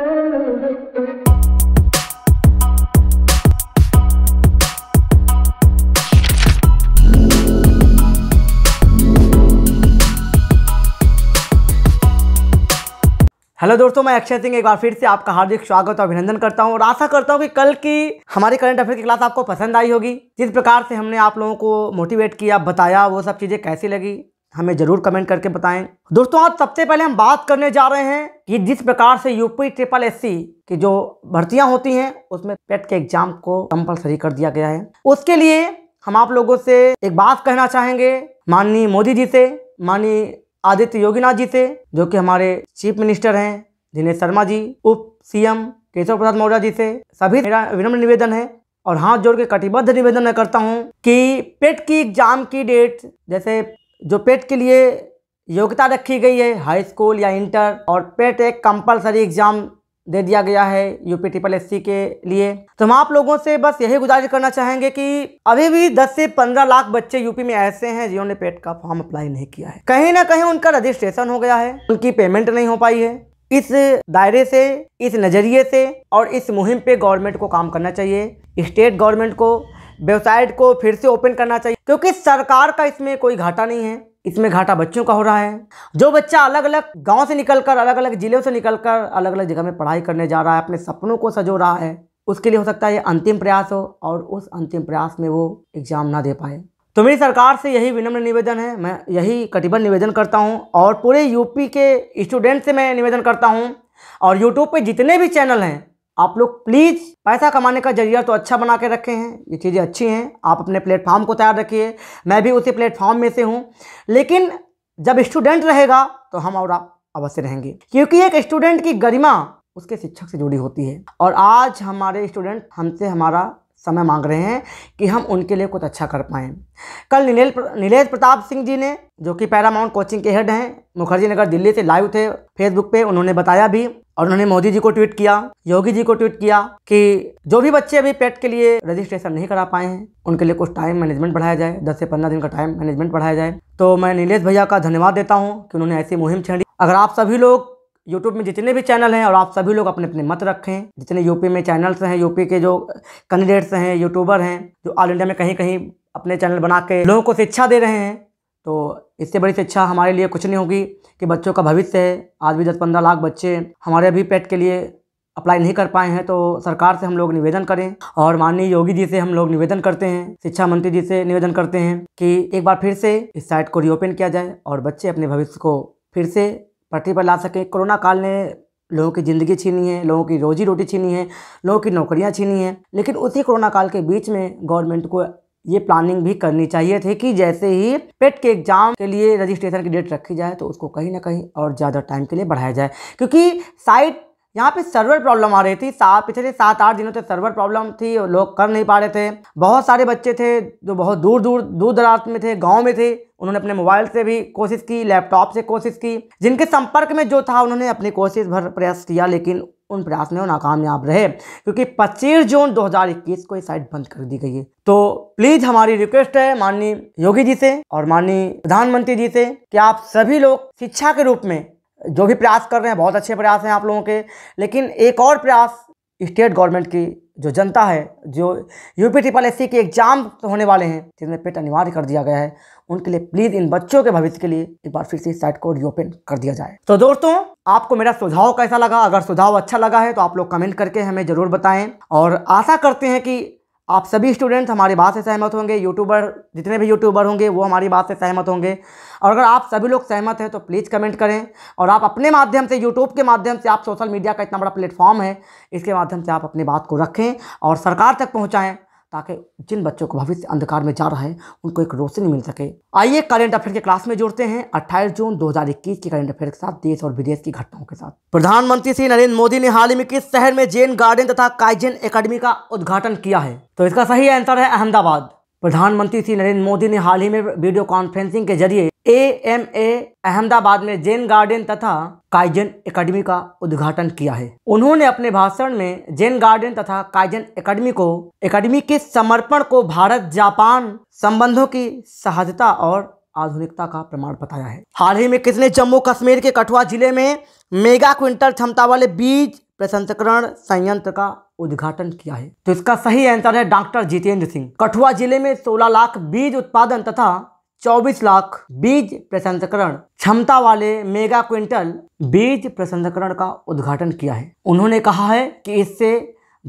hello दोस्तों मैं अक्षय सिंह एक बार फिर से आपका हार्दिक स्वागत और अभिनंदन करता हूं और आशा करता हूं कि कल की हमारी करंट अफेयर की क्लास आपको पसंद आई होगी जिस प्रकार से हमने आप लोगों को मोटिवेट किया बताया वो सब चीज़ें कैसी लगी हमें ज़रूर कमेंट करके बताएं दोस्तों आज सबसे पहले हम बात करने जा रहे हैं कि जिस प्रकार से यूपी ट्रिपल एस की जो भर्तियां होती हैं उसमें पेट e के एग्जाम को कंपलसरी कर दिया गया है उसके लिए हम आप लोगों से एक बात कहना चाहेंगे माननीय मोदी जी से माननीय आदित्य योगीनाथ जी से जो कि हमारे चीफ मिनिस्टर हैं दिनेश शर्मा जी उप सीएम केशव प्रसाद मौर्य जी से सभी मेरा विनम्र निवेदन है और हाथ जोड़ के कटिबद्ध निवेदन मैं करता हूँ कि पेट e की एग्जाम की डेट जैसे जो पेट के लिए योग्यता रखी गई है हाई स्कूल या इंटर और पेट एक कंपलसरी एग्ज़ाम दे दिया गया है यूपी ट्रिपल एस के लिए तो हम आप लोगों से बस यही गुजारिश करना चाहेंगे कि अभी भी 10 से 15 लाख बच्चे यूपी में ऐसे हैं जिन्होंने पेट का फॉर्म अप्लाई नहीं किया है कहीं ना कहीं उनका रजिस्ट्रेशन हो गया है उनकी पेमेंट नहीं हो पाई है इस दायरे से इस नज़रिए से और इस मुहिम पे गवर्नमेंट को काम करना चाहिए स्टेट गवर्नमेंट को वेबसाइट को फिर से ओपन करना चाहिए क्योंकि सरकार का इसमें कोई घाटा नहीं है इसमें घाटा बच्चों का हो रहा है जो बच्चा अलग अलग गांव से निकलकर अलग अलग जिलों से निकलकर अलग अलग जगह में पढ़ाई करने जा रहा है अपने सपनों को सजो रहा है उसके लिए हो सकता है अंतिम प्रयास हो और उस अंतिम प्रयास में वो एग्ज़ाम ना दे पाए तो मेरी सरकार से यही विनम्र निवेदन है मैं यही कटिबद्ध निवेदन करता हूँ और पूरे यूपी के स्टूडेंट से मैं निवेदन करता हूँ और यूट्यूब पर जितने भी चैनल हैं आप लोग प्लीज़ पैसा कमाने का जरिया तो अच्छा बना के रखे हैं ये चीज़ें अच्छी हैं आप अपने प्लेटफॉर्म को तैयार रखिए मैं भी उसी प्लेटफॉर्म में से हूँ लेकिन जब स्टूडेंट रहेगा तो हम और आप अवश्य रहेंगे क्योंकि एक स्टूडेंट की गरिमा उसके शिक्षक से जुड़ी होती है और आज हमारे स्टूडेंट हमसे हमारा समय मांग रहे हैं कि हम उनके लिए कुछ अच्छा कर पाएँ कल नीलेश नीलेश प्रताप सिंह जी ने जो कि पैरामाउंट कोचिंग के हेड हैं मुखर्जी नगर दिल्ली से लाइव थे फेसबुक पे उन्होंने बताया भी और उन्होंने मोदी जी को ट्वीट किया योगी जी को ट्वीट किया कि जो भी बच्चे अभी पेट के लिए रजिस्ट्रेशन नहीं करा पाए हैं उनके लिए कुछ टाइम मैनेजमेंट बढ़ाया जाए दस से पंद्रह दिन का टाइम मैनेजमेंट बढ़ाया जाए तो मैं नीलेश भैया का धन्यवाद देता हूँ कि उन्होंने ऐसी मुहिम छेड़ी अगर आप सभी लोग यूट्यूब में जितने भी चैनल हैं और आप सभी लोग अपने अपने मत रखें जितने यूपी में चैनल्स हैं यूपी के जो कैंडिडेट्स हैं यूट्यूबर हैं जो ऑल इंडिया में कहीं कहीं अपने चैनल बना के लोगों को शिक्षा दे रहे हैं तो इससे बड़ी शिक्षा तो हमारे लिए कुछ नहीं होगी कि बच्चों का भविष्य है आज भी दस पंद्रह लाख बच्चे हमारे अभी पेट के लिए अप्लाई नहीं कर पाए हैं तो सरकार से हम लोग निवेदन करें और माननीय योगी जी से हम लोग निवेदन करते हैं शिक्षा मंत्री जी से निवेदन करते हैं कि एक बार फिर से इस साइट को रीओपन किया जाए और बच्चे अपने भविष्य को फिर से पटरी पर ला सकें कोरोना काल ने लोगों की ज़िंदगी छीनी है लोगों की रोजी रोटी छीनी है लोगों की नौकरियां छीनी है लेकिन उसी कोरोना काल के बीच में गवर्नमेंट को ये प्लानिंग भी करनी चाहिए थी कि जैसे ही पेट के एग्जाम के लिए रजिस्ट्रेशन की डेट रखी जाए तो उसको कहीं ना कहीं और ज़्यादा टाइम के लिए बढ़ाया जाए क्योंकि साइट यहाँ पे सर्वर प्रॉब्लम आ रही थी सात पिछले सात आठ दिनों से सर्वर प्रॉब्लम थी और लोग कर नहीं पा रहे थे बहुत सारे बच्चे थे जो बहुत दूर दूर दूर दराज में थे गांव में थे उन्होंने अपने मोबाइल से भी कोशिश की लैपटॉप से कोशिश की जिनके संपर्क में जो था उन्होंने अपनी कोशिश भर प्रयास किया लेकिन उन प्रयास में वो नाकामयाब रहे क्योंकि 25 जून 2021 को ये साइट बंद कर दी गई है तो प्लीज़ हमारी रिक्वेस्ट है माननीय योगी जी से और माननीय प्रधानमंत्री जी से कि आप सभी लोग शिक्षा के रूप में जो भी प्रयास कर रहे हैं बहुत अच्छे प्रयास हैं आप लोगों के लेकिन एक और प्रयास स्टेट गवर्नमेंट की जो जनता है जो U P triple S C के एग्ज़ाम तो होने वाले हैं जिनमें पेट अनिवार्य कर दिया गया है उनके लिए प्लीज़ इन बच्चों के भविष्य के लिए एक बार फिर से साइट को रीओपन कर दिया जाए तो दोस्तों आपको मेरा सुझाव कैसा लगा अगर सुझाव अच्छा लगा है तो आप लोग कमेंट करके हमें ज़रूर बताएं और आशा करते हैं कि आप सभी स्टूडेंट्स हमारी बात से सहमत होंगे यूट्यूबर जितने भी यूट्यूबर होंगे वो हमारी बात से सहमत होंगे और अगर आप सभी लोग सहमत हैं तो प्लीज़ कमेंट करें और आप अपने माध्यम से यूट्यूब के माध्यम से आप सोशल मीडिया का इतना बड़ा प्लेटफॉर्म है इसके माध्यम से आप अपनी बात को रखें और सरकार तक पहुँचाएँ ताकि जिन बच्चों को भविष्य अंधकार में जा रहा है उनको एक रोशनी मिल सके आइए करंट अफेयर के क्लास में जुड़ते हैं 28 जून 2021 के करंट अफेयर के साथ देश और विदेश की घटनाओं के साथ प्रधानमंत्री श्री नरेंद्र मोदी ने हाल ही में किस शहर में जैन गार्डन तथा काइजेन एकेडमी का उद्घाटन किया है तो इसका सही आंसर है अहमदाबाद प्रधानमंत्री श्री नरेंद्र मोदी ने हाल ही में वीडियो कॉन्फ्रेंसिंग के जरिए ए अहमदाबाद में जैन गार्डन तथा काइजन एकेडमी का उद्घाटन किया है उन्होंने अपने भाषण में जैन गार्डन तथा काइजन एकेडमी को एकेडमी के समर्पण को भारत जापान संबंधों की सहजता और आधुनिकता का प्रमाण बताया है हाल ही में किसने जम्मू कश्मीर के कठुआ जिले में मेगा क्विंटल क्षमता वाले बीज प्रसंस्करण संयंत्र का उद्घाटन किया है तो इसका सही आंसर है डॉक्टर जितेंद्र सिंह कठुआ जिले में 16 लाख बीज उत्पादन तथा 24 लाख बीज प्रसंस्करण क्षमता वाले मेगा क्विंटल बीज प्रसंस्करण का उद्घाटन किया है उन्होंने कहा है कि इससे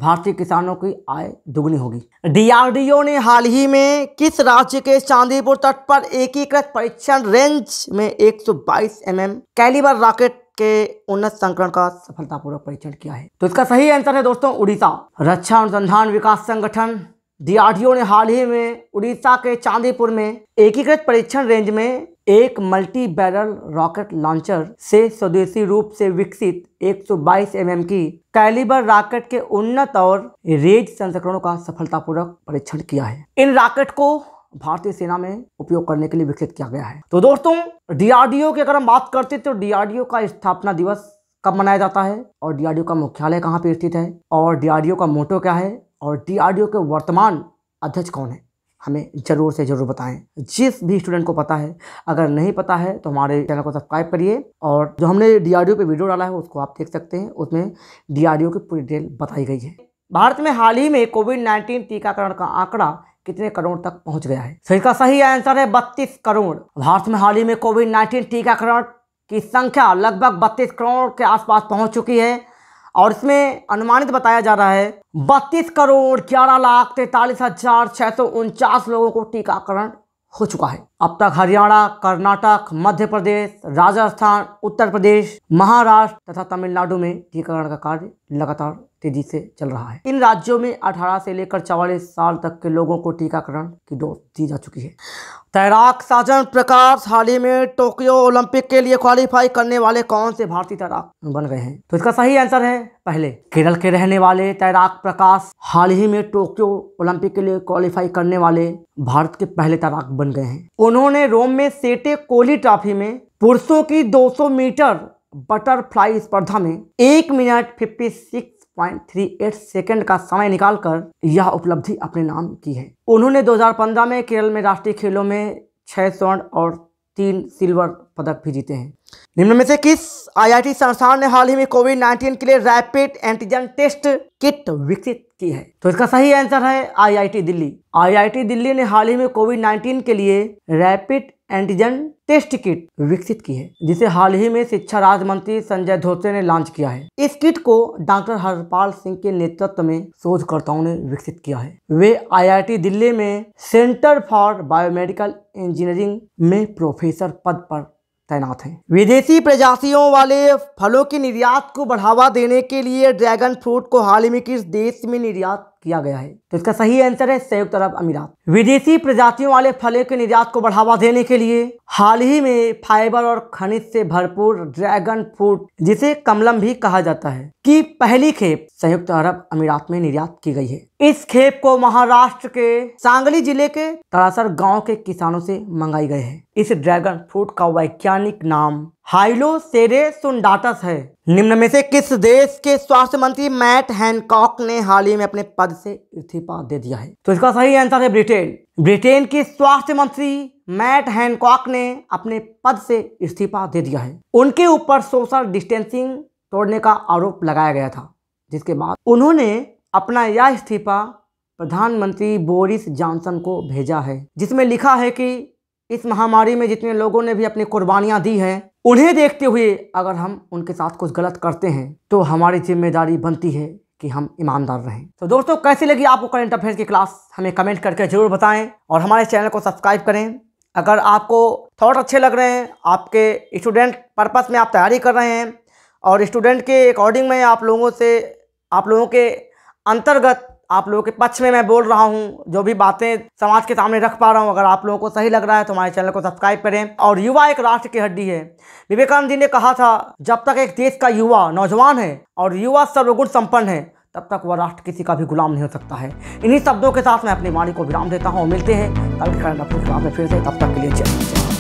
भारतीय किसानों की आय दुगनी होगी डीआरडीओ ने हाल ही में किस राज्य के चांदीपुर तट पर एकीकृत परीक्षण रेंज में 122 सौ mm कैलिबर रॉकेट के उन्नत संकरण का सफलतापूर्वक परीक्षण किया है तो इसका सही आंसर है दोस्तों उड़ीसा रक्षा अनुसंधान विकास संगठन डीआरडीओ ने हाल ही में उड़ीसा के चांदीपुर में एकीकृत परीक्षण रेंज में एक मल्टी बैरल रॉकेट लॉन्चर से स्वदेशी रूप से विकसित 122 सौ एमएम की कैलिबर रॉकेट के उन्नत और रेज संस्करणों का सफलतापूर्वक परीक्षण किया है इन रॉकेट को भारतीय सेना में उपयोग करने के लिए विकसित किया गया है तो दोस्तों डीआरडीओ की अगर हम बात करते तो डीआरडीओ का स्थापना दिवस कब मनाया जाता है और डीआरडीओ का मुख्यालय कहाँ पर स्थित है और डीआरडीओ का मोटो क्या है और डीआरडीओ के वर्तमान अध्यक्ष कौन है हमें ज़रूर से ज़रूर बताएं जिस भी स्टूडेंट को पता है अगर नहीं पता है तो हमारे चैनल को सब्सक्राइब करिए और जो हमने डीआरडीओ पे वीडियो डाला है उसको आप देख सकते हैं उसमें डीआरडीओ की पूरी डिटेल बताई गई है भारत में हाल ही में कोविड नाइन्टीन टीकाकरण का आंकड़ा कितने करोड़ तक पहुंच गया है तो इसका सही आंसर है बत्तीस करोड़ भारत में हाल ही में कोविड नाइन्टीन टीकाकरण की संख्या लगभग बत्तीस करोड़ के आसपास पहुंच चुकी है और इसमें अनुमानित बताया जा रहा है बत्तीस करोड़ ग्यारह लाख तैतालीस हजार छः सौ उनचास लोगों को टीकाकरण हो चुका है अब तक हरियाणा कर्नाटक मध्य प्रदेश राजस्थान उत्तर प्रदेश महाराष्ट्र तथा तमिलनाडु में टीकाकरण का कार्य लगातार तेजी से चल रहा है इन राज्यों में 18 से लेकर चवालीस साल तक के लोगों को टीकाकरण की डोज दी जा चुकी है तैराक साजन प्रकाश हाल ही में टोक्यो ओलंपिक के लिए क्वालिफाई करने वाले कौन से भारतीय तैराक बन गए हैं तो इसका सही आंसर है पहले केरल के रहने वाले तैराक प्रकाश हाल ही में टोक्यो ओलंपिक के लिए क्वालिफाई करने वाले भारत के पहले तैराक बन गए हैं उन्होंने रोम में सेटे कोली ट्रॉफी में पुरुषों की 200 मीटर बटरफ्लाई स्पर्धा में एक मिनट 56.38 सेकंड का समय निकालकर यह उपलब्धि अपने नाम की है उन्होंने 2015 में केरल में राष्ट्रीय खेलों में छह स्वर्ण और तीन सिल्वर पदक भी जीते हैं निम्न में से किस आईआईटी संस्थान ने हाल ही में कोविड 19 के लिए रैपिड एंटीजन टेस्ट किट विकसित की है तो इसका सही आंसर है आईआईटी दिल्ली आईआईटी दिल्ली ने हाल ही में कोविड 19 के लिए रैपिड एंटीजन टेस्ट किट विकसित की है जिसे हाल ही में शिक्षा राज्य मंत्री संजय धोत्रे ने लॉन्च किया है इस किट को डॉक्टर हरपाल सिंह के नेतृत्व में शोधकर्ताओं ने विकसित किया है वे आईआईटी दिल्ली में सेंटर फॉर बायोमेडिकल इंजीनियरिंग में प्रोफेसर पद पर तैनात हैं विदेशी प्रजातियों वाले फलों के निर्यात को बढ़ावा देने के लिए ड्रैगन फ्रूट को हाल ही में किस देश में निर्यात किया गया है तो इसका सही आंसर है संयुक्त अरब अमीरात विदेशी प्रजातियों वाले फलों के निर्यात को बढ़ावा देने के लिए हाल ही में फाइबर और खनिज से भरपूर ड्रैगन फ्रूट जिसे कमलम भी कहा जाता है की पहली खेप संयुक्त अरब अमीरात में निर्यात की गई है इस खेप को महाराष्ट्र के सांगली जिले के तरासर गाँव के किसानों से मंगाई गई है इस ड्रैगन फ्रूट का वैज्ञानिक नाम हाइलोसेरेसुंडाटस है निम्न में से किस देश के स्वास्थ्य मंत्री मैट हैनकॉक ने हाल ही में अपने पद से इस्तीफा दे दिया है तो इसका सही आंसर है ब्रिटेन ब्रिटेन के स्वास्थ्य मंत्री मैट हैनकॉक ने अपने पद से इस्तीफा दे दिया है उनके ऊपर सोशल डिस्टेंसिंग तोड़ने का आरोप लगाया गया था जिसके बाद उन्होंने अपना यह इस्तीफा प्रधानमंत्री बोरिस जॉनसन को भेजा है जिसमें लिखा है कि इस महामारी में जितने लोगों ने भी अपनी कुर्बानियाँ दी हैं उन्हें देखते हुए अगर हम उनके साथ कुछ गलत करते हैं तो हमारी जिम्मेदारी बनती है कि हम ईमानदार रहें तो दोस्तों कैसी लगी आपको करंट अफेयर्स की क्लास हमें कमेंट करके ज़रूर बताएं और हमारे चैनल को सब्सक्राइब करें अगर आपको थॉट अच्छे लग रहे हैं आपके स्टूडेंट पर्पस में आप तैयारी कर रहे हैं और स्टूडेंट के अकॉर्डिंग में आप लोगों से आप लोगों के अंतर्गत आप लोगों के पक्ष में मैं बोल रहा हूँ जो भी बातें समाज के सामने रख पा रहा हूँ अगर आप लोगों को सही लग रहा है तो हमारे चैनल को सब्सक्राइब करें और युवा एक राष्ट्र की हड्डी है विवेकानंद जी ने कहा था जब तक एक देश का युवा नौजवान है और युवा सर्वगुण संपन्न है तब तक वह राष्ट्र किसी का भी गुलाम नहीं हो सकता है इन्हीं शब्दों के साथ मैं अपनी वाणी को विराम देता हूँ मिलते हैं कल करंट अपने फिर से तब तक के लिए जय